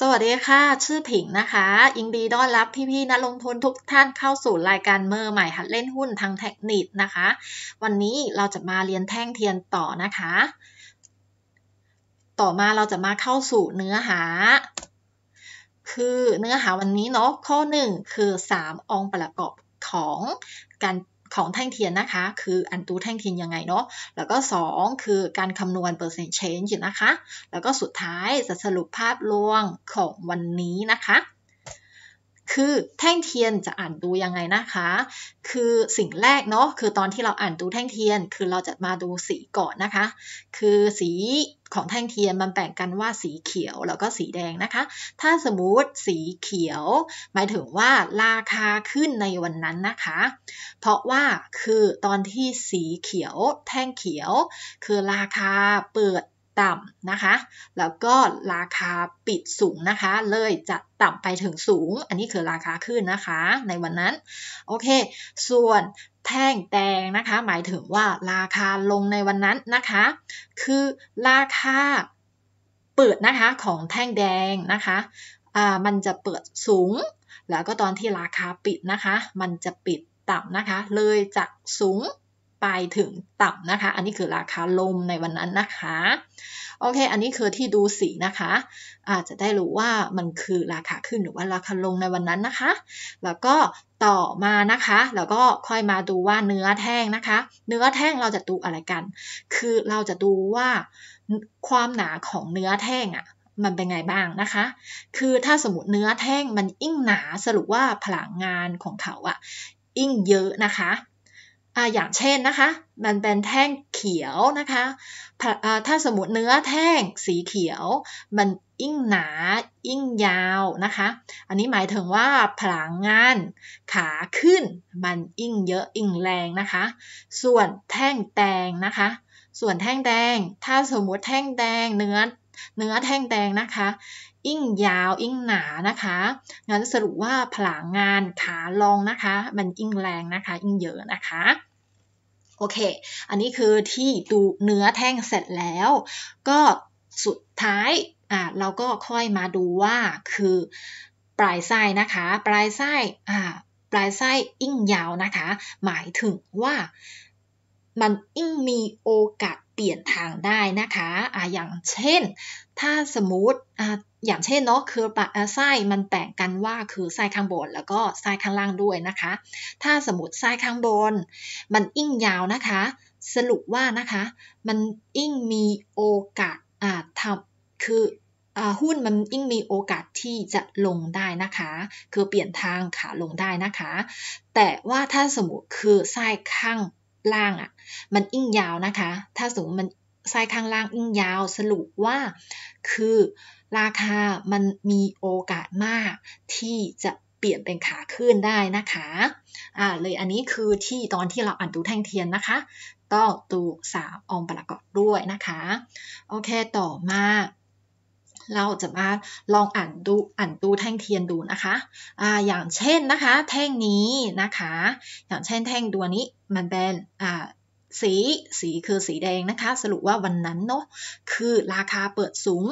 สวัสดีค่ะ ชื่อผิงนะคะ ยินดีต้อนรับพี่ๆนักลงทุนทุกท่านเข้าสู่รายการเมอร์ใหม่หัดเล่นหุ้นทางเทคนิคนะคะ วันนี้เราจะมาเรียนแท่งเทียนต่อนะคะ ต่อมาเราจะมาเข้าสู่เนื้อหา คือเนื้อหาวันนี้เนาะ ข้อ 1 คือ 3 องค์ประกอบของการของแท่งเทียนนะคะ คืออันตูแท่งเทียนยังไงเนาะแล้วก็ 2 คือการคำนวณเปอร์เซ็นต์เชนจ์นะคะ แล้วก็สุดท้ายจะสรุปภาพรวมของวันนี้นะคะคือแท่งเทียนจะอ่านดูยังไงนะคะ คือสิ่งแรกเนาะ คือตอนที่เราอ่านดูแท่งเทียน คือเราจะมาดูสีก่อนนะคะ คือสีของแท่งเทียน มันแบ่งกันว่าสีเขียวแล้วก็สีแดงนะคะ ถ้าสมมติสีเขียว หมายถึงว่าราคาขึ้นในวันนั้นนะคะ เพราะว่าคือตอนที่สีเขียวแท่งเขียว คือราคาเปิดต่ำนะคะ แล้วก็ราคาปิดสูงนะคะ เลยจะต่ำไปถึงสูง อันนี้คือราคาขึ้นนะคะในวันนั้น โอเค ส่วนแท่งแดงนะคะหมายถึงว่าราคาลงในวันนั้นนะคะ คือราคาเปิดนะคะของแท่งแดงนะคะ อ่า มันจะเปิดสูง แล้วก็ตอนที่ราคาปิดนะคะ มันจะปิดต่ำนะคะ เลยจากสูงไปถึงต่ำนะคะ อันนี้คือราคาลมในวันนั้นนะคะ โอเค อันนี้คือที่ดูสีนะคะ อาจจะได้รู้ว่ามันคือราคาขึ้นหรือว่าราคาลงในวันนั้นนะคะ แล้วก็ต่อมานะคะ แล้วก็ค่อยมาดูว่าเนื้อแท่งนะคะ เนื้อแท่งเราจะดูอะไรกัน คือเราจะดูว่าความหนาของเนื้อแท่งอะ่ะ มันเป็นไงบ้างนะคะ คือถ้าสมมติเนื้อแท่งมันอิ่งหนา สรุปว่าพลังงานของเขาอะอิ่งเยอะนะคะออย่างเช่นนะคะ มันเป็นแท่งเขียวนะคะ ถ้าสมมติเนื้อแท่งสีเขียว มันอิ่งหนายิ่งยาวนะคะ อันนี้หมายถึงว่าพลังงานขาขึ้นมันอิ่งเยอะอิ่งแรงนะคะ ส่วนแท่งแดงนะคะ ส่วนแท่งแดง ถ้าสมมติแท่งแดงเนื้อเนื้อแท่งแดงนะคะอิ่งยาวอิ่งหนานะคะ งั้นสรุปว่าผลางงานขาลองนะคะ มันอิ่งแรงนะคะอิ่งเยอะนะคะ โอเค อันนี้คือที่ดูเนื้อแท่งเสร็จแล้ว ก็สุดท้ายอ่าเราก็ค่อยมาดูว่าคือปลายไส้นะคะปลายไส้อ่าปลายไส้อิ่งยาวนะคะ หมายถึงว่ามันยิ่งมีโอกาสเปลี่ยนทางได้นะคะออย่างเช่น ถ้าสมมติออย่างเช่นเนาะ คือปะไส้มันแบ่งกันว่าคือไส้ข้างบน แล้วก็ไส้ข้างล่างด้วยนะคะ ถ้าสมมติไส้ข้างบน มันอิ่งยาวนะคะ สรุปว่านะคะ มันอิ่งมีโอกาสทำคือหุ้นมันยิ่งมีโอกาสที่จะลงได้นะคะ คือเปลี่ยนทางขาลงได้นะคะ แต่ว่าถ้าสมมติคือไส้ข้างล่างอะ่ะ มันอิ่งยาวนะคะถ้าสมมติมันไส้ข้างล่างอิ่งยาวสรุปว่า คือราคามันมีโอกาสมากที่จะเปลี่ยนเป็นขาขึ้นได้นะคะอ่าเลยอันนี้คือที่ตอนที่เราอ่านดูแท่งเทียนนะคะต้องดูสามองค์ประกอบด้วยนะคะ โอเคต่อมาเราจะมาลองอ่านดูอ่านดูแท่งเทียนดูนะคะอ่าอย่างเช่นนะคะแท่งนี้นะคะ อย่างเช่นแท่งตัวนี้มันเป็นอ่าสีสีคือสีแดงนะคะ สรุปว่าวันนั้นเนาะคือราคาเปิดสูง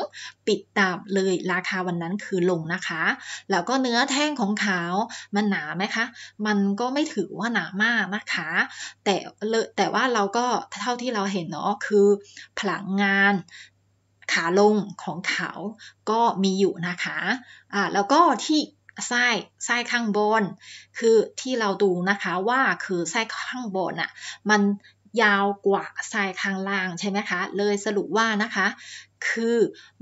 ปิดต่ำเลยราคาวันนั้นคือลงนะคะ แล้วก็เนื้อแท่งของขาวมันหนาไหมคะ มันก็ไม่ถือว่าหนามากนะคะ แต่แต่ว่าเราก็เท่าที่เราเห็นเนาะคือพลังงานขาลงของเขาก็มีอยู่นะคะอ่าแล้วก็ที่ไส้ไส้ข้างบน คือที่เราดูนะคะว่าคือไส้ข้างบนอะ่ะมันยาวกว่าไส้ข้างล่างใช่ไหมคะ เลยสรุปว่านะคะคือ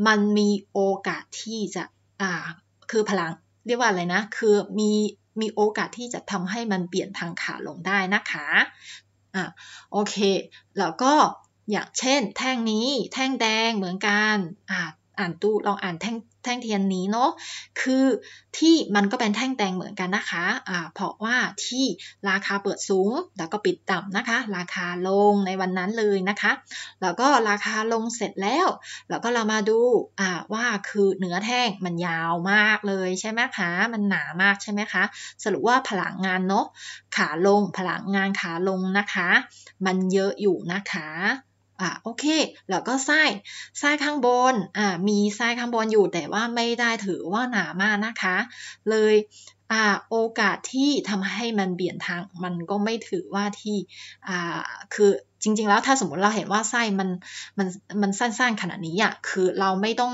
มันมีโอกาสที่จะอ่าคือพลังเรียกว่าอะไรนะคือมีมีโอกาสที่จะทำให้มันเปลี่ยนทางขาลงได้นะคะอ่าโอเคแล้วก็อย่างเช่นแท่งนี้แท่งแดงเหมือนกันอ่าอ่านตู้ลองอ่านแท่งแท่งเทียนนี้เนาะคือที่มันก็เป็นแท่งแดงเหมือนกันนะคะอ่าเพราะว่าที่ราคาเปิดสูง แล้วก็ปิดต่ำนะคะ ราคาลงในวันนั้นเลยนะคะ แล้วก็ราคาลงเสร็จแล้วแล้วก็เรามาดูอ่าว่าคือเนื้อแท่งมันยาวมากเลย ใช่ไหมคะมันหนามากใช่ไหมคะ สรุปว่าพลังงานเนาะขาลงพลังงานขาลงนะคะ มันเยอะอยู่นะคะอ่ะโอเคแล้วก็ไส้ไส้ข้างบนอ่ะมีไส้ข้างบนอยู่แต่ว่าไม่ได้ถือว่า หนามากนะคะ เลยอ่าโอกาสที่ทำให้มันเบี่ยนทางมันก็ไม่ถือว่าที่อ่าคือจริงๆแล้วถ้าสมมติเราเห็นว่าไส้มันมันมันสั้นๆขนาดนี้อ่ะคือเราไม่ต้อง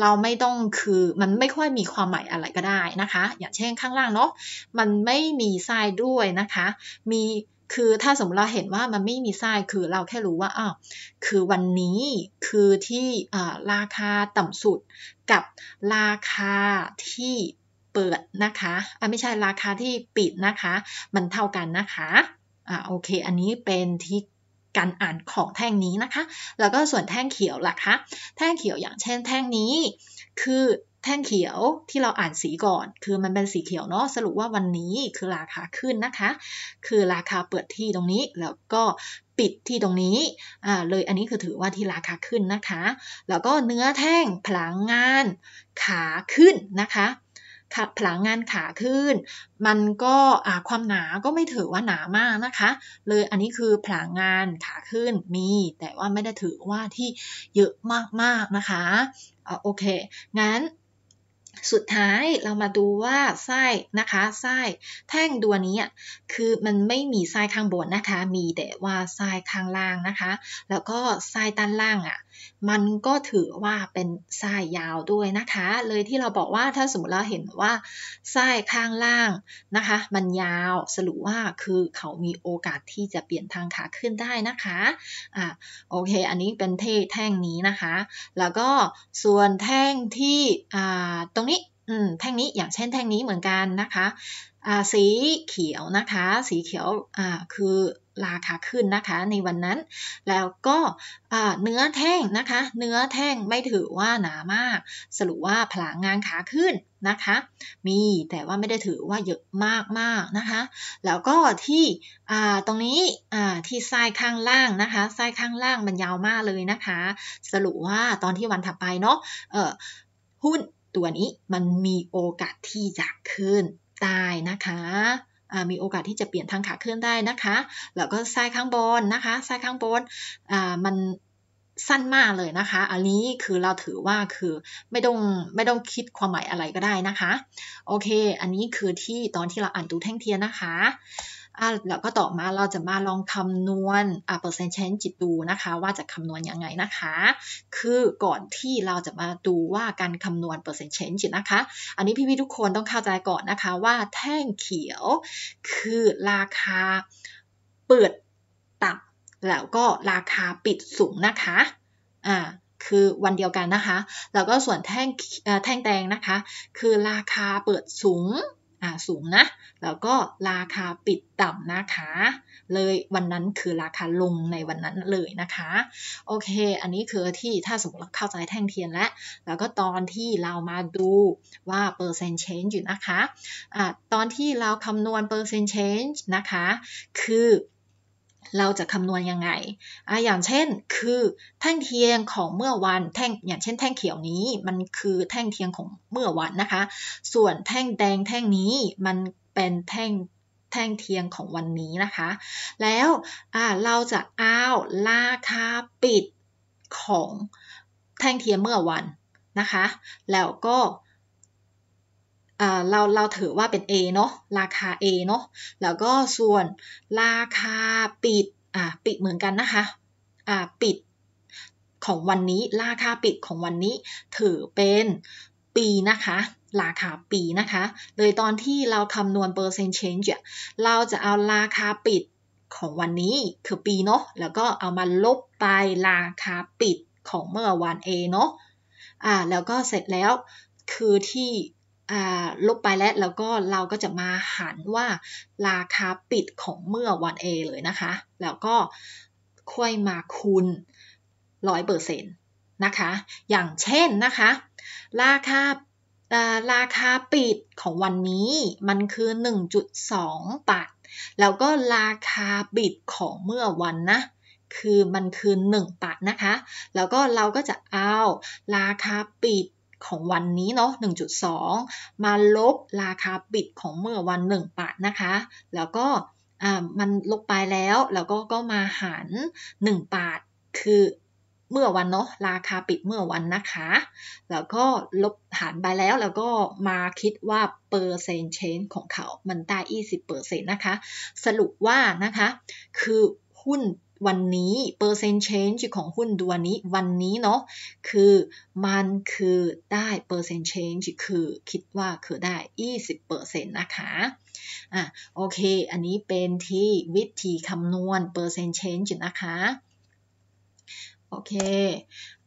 เราไม่ต้องคือมันไม่ค่อยมีความหมายอะไรก็ได้นะคะ อย่างเช่นข้างล่างเนาะมันไม่มีไส้ด้วยนะคะ มีคือถ้าสมมติเราเห็นว่ามันไม่มีไส้คือเราแค่รู้ว่าอ้าวคือวันนี้คือที่ราคาต่ำสุดกับราคาที่เปิดนะคะ อ่าไม่ใช่ราคาที่ปิดนะคะ มันเท่ากันนะคะ อ่าโอเค อันนี้เป็นที่การอ่านของแท่งนี้นะคะ แล้วก็ส่วนแท่งเขียวล่ะคะ แท่งเขียวอย่างเช่น แท่งนี้ คือแท่งเขียวที่เราอ่านสีก่อน คือมันเป็นสีเขียวเนาะสรุปว่าวันนี้คือราคาขึ้นนะคะ คือราคาเปิดที่ตรงนี้แล้วก็ปิดที่ตรงนี้อ่าเลยอันนี้คือถือว่าที่ราคาขึ้นนะคะ แล้วก็เนื้อแท่งพลังงานขาขึ้นนะคะขัะพลังงานขาขึ้น มันก็ความหนาก็ไม่ถือว่าหนามากนะคะ เลยอันนี้คือพลังงานขาขึ้นมี แต่ว่าไม่ได้ถือว่าที่เยอะมากๆนะคะอ่าโอเคงั้นสุดท้ายเรามาดูว่าไส้นะคะไส้แท่งตัวนี้คือมันไม่มีไส้ข้างบนนะคะ มีแต่ว่าไส้ข้างล่างนะคะ แล้วก็ไส้ด้านล่างอ่ะมันก็ถือว่าเป็นไส้ยาวด้วยนะคะ เลยที่เราบอกว่าถ้าสมมติเราเห็นว่าไส้ข้างล่างนะคะมันยาวสรุปว่าคือเขามีโอกาสที่จะเปลี่ยนทางขาขึ้นได้นะคะอ่าโอเคอันนี้เป็นเท่แท่งนี้นะคะ แล้วก็ส่วนแท่งที่อ่าตรงนี้แท่งนี้อย่างเช่นแท่งนี้เหมือนกันนะคะอ่าสีเขียวนะคะ สีเขียวอ่าคือราคาขึ้นนะคะ ในวันนั้น แล้วก็เนื้อแท่งนะคะ เนื้อแท่งไม่ถือว่าหนามาก สรุปว่าพลังงานขาขึ้นนะคะ มีแต่ว่าไม่ได้ถือว่าเยอะมากมากนะคะแล้วก็ที่ตรงนี้ที่รายข้างล่างนะคะรายข้างล่างมันยาวมากเลยนะคะ สรุปว่าตอนที่วันถัดไปเนาะหุ้นตัวนี้มันมีโอกาสที่จะขึ้นได้นะคะมีโอกาสที่จะเปลี่ยนทางขาเคลื่อนได้นะคะ แล้วก็ทรายข้างบนนะคะทรายข้างบน มันสั้นมากเลยนะคะ อันนี้คือเราถือว่าคือไม่ต้องไม่ต้องคิดความหมายอะไรก็ได้นะคะ โอเค อันนี้คือที่ตอนที่เราอ่านดูแท่งเทียนนะคะอะแล้วก็ต่อมาเราจะมาลองคำนวณอ่าเปอร์เซ็นต์เชนจิตดูนะคะว่าจะคำนวณยังไงนะคะ คือก่อนที่เราจะมาดูว่าการคำนวณเปอร์เซ็นต์เชนจิตนะคะอันนี้พี่ๆทุกคนต้องเข้าใจก่อนนะคะว่าแท่งเขียว คือราคาเปิดต่ำแล้วก็ราคาปิดสูงนะคะอ่าคือวันเดียวกันนะคะแล้วก็ส่วนแท่งแท่งแดงนะคะ คือราคาเปิดสูงสูงนะ แล้วก็ราคาปิดต่ำนะคะ เลยวันนั้นคือราคาลงในวันนั้นเลยนะคะ โอเคอันนี้คือที่ถ้าสมมติเราเข้าใจแท่งเทียนแล้วแล้วก็ตอนที่เรามาดูว่าเปอร์เซ n t change อยู่นะคะอะตอนที่เราคำนวณเป p e r c e นต change นะคะ คือเราจะคำนวณยังไงอ่าอย่างเช่น คือแท่งเทียงของเมื่อวันแท่งอย่างเช่น แท่งเขียวนี้มันคือแท่งเทียงของเมื่อวันนะคะ ส่วนแท่งแดงแท่งนี้มันเป็นแท่งแท่งเทียงของวันนี้นะคะ แล้วเราจะเอาราคาปิดของแท่งเทียงเมื่อวันนะคะ แล้วก็เราเราถือว่าเป็น A เนาะราคา A เนาะแล้วก็ส่วนราคาปิด อ่าปิดเหมือนกันนะคะอ่าปิดของวันนี้ราคาปิดของวันนี้ ถือเป็นปีนะคะราคาปีนะคะเลยตอนที่เราคำนวณเปอร์เซ็นต change เราจะเอาราคาปิดของวันนี้คือปีเนาะแล้วก็เอามาลบไปราคาปิดของเมื่อวัน A เนาะอ่าแล้วก็เสร็จแล้วคือที่ลบไปแล้วแล้วก็เราก็จะมาหารว่าราคาปิดของเมื่อวัน A เลยนะคะ แล้วก็ ค่อยมาคูณร้อยเปอร์เซ็นต์นะคะ อย่างเช่นนะคะราคาราคาปิดของวันนี้มันคือ 1.2บาทแล้วก็ราคาปิดของเมื่อวันนะคือมันคือ1บาทนะคะ แล้วก็เราก็จะเอาราคาปิดของวันนี้เนาะ 1.2 มาลบราคาปิดของเมื่อวัน1บาทนะคะ แล้วก็มันลบไปแล้วแล้วก็ก็มาหาร1บาทคือเมื่อวันเนาะ ราคาปิดเมื่อวันนะคะ แล้วก็ลบหารไปแล้วแล้วก็มาคิดว่าเปอร์เซ็นต์เชนของเขา มันได้20%นะคะ สรุปว่านะคะ คือหุ้นวันนี้เปอร์เซ็นต์ change ของหุ้นตัวนี้วันนี้เนาะคือมันคือได้เปอร์เซ็นต์ change คือคิดว่าคือได้ 20%นะคะอ่ะโอเคอันนี้เป็นที่วิธีคำนวณเปอร์เซ็นต์ change นะคะโอเค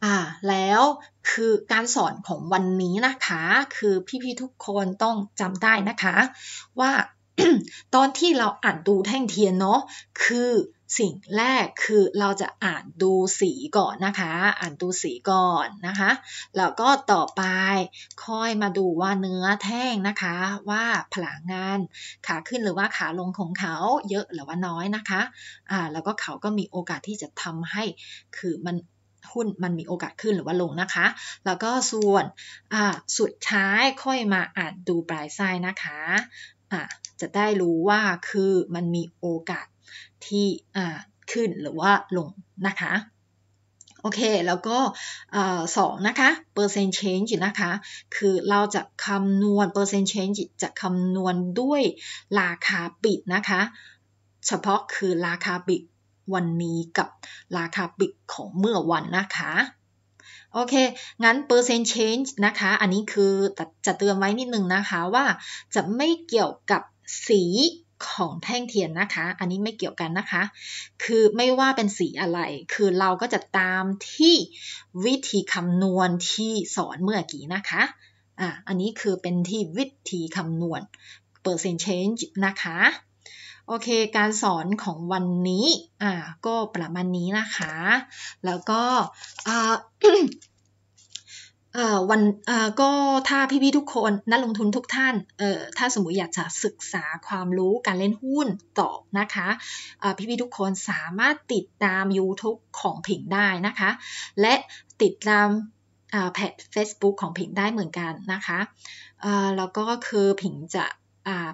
อ่าแล้วคือการสอนของวันนี้นะคะ คือพี่ๆทุกคนต้องจำได้นะคะว่าตอนที่เราอ่านดูแท่งเทียนเนาะคือสิ่งแรกคือเราจะอ่านดูสีก่อนนะคะ อ่านดูสีก่อนนะคะแล้วก็ต่อไปค่อยมาดูว่าเนื้อแท่งนะคะ ว่าพลังงานขาขึ้นหรือว่าขาลงของเขาเยอะหรือว่าน้อยนะคะอ่าแล้วก็เขาก็มีโอกาสที่จะทำให้คือมันหุ้นมันมีโอกาสขึ้นหรือว่าลงนะคะแล้วก็ส่วนสุดท้ายค่อยมาอ่านดูปลายไส้นะคะอ่ะจะได้รู้ว่าคือมันมีโอกาสที่อ่าขึ้นหรือว่าลงนะคะ โอเคแล้วก็สองนะคะ percent change นะคะ คือเราจะคำนวณ percent change จะคำนวณด้วยราคาปิดนะคะ เฉพาะคือราคาปิดวันนี้กับราคาปิดของเมื่อวันนะคะโอเค งั้น percent change นะคะ อันนี้คือจะเตือนไว้นิดนึงนะคะว่าจะไม่เกี่ยวกับสีของแท่งเทียนนะคะ อันนี้ไม่เกี่ยวกันนะคะ คือไม่ว่าเป็นสีอะไร คือเราก็จะตามที่วิธีคำนวณที่สอนเมื่อกี้นะคะ อ่ะอันนี้คือเป็นที่วิธีคำนวณ percent change นะคะโอเค การสอนของวันนี้อ่าก็ประมาณนี้นะคะ แล้วก็เออวันเออก็ถ้าพี่ๆทุกคนนักลงทุนทุกท่านเออถ้าสมมติอยากจะศึกษาความรู้การเล่นหุ้นต่อนะคะพี่ๆทุกคนสามารถติดตาม YouTube ของผิงได้นะคะ และติดตามแพจ Facebook ของผิงได้เหมือนกันนะคะแล้วก็คือผิงจะ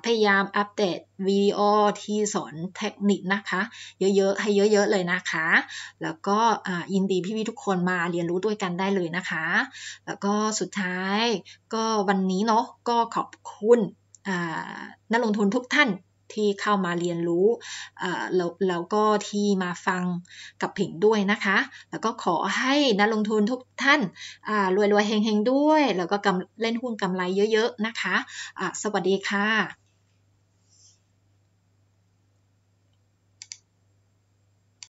พยายามอัปเดตวิดีโอที่สอนเทคนิคนะคะ เยอะๆให้เยอะๆเลยนะคะ แล้วก็ยินดีพี่ๆทุกคนมาเรียนรู้ด้วยกันได้เลยนะคะ แล้วก็สุดท้ายก็วันนี้เนาะก็ขอบคุณนักลงทุนทุกท่านที่เข้ามาเรียนรู้แล้วแล้วก็ที่มาฟังกับผิงด้วยนะคะ แล้วก็ขอให้นักลงทุนทุกท่าน รวยรวยเฮงเฮงด้วย แล้วก็เล่นหุ้นกำไรเยอะๆนะคะะสวัสดีค่ะ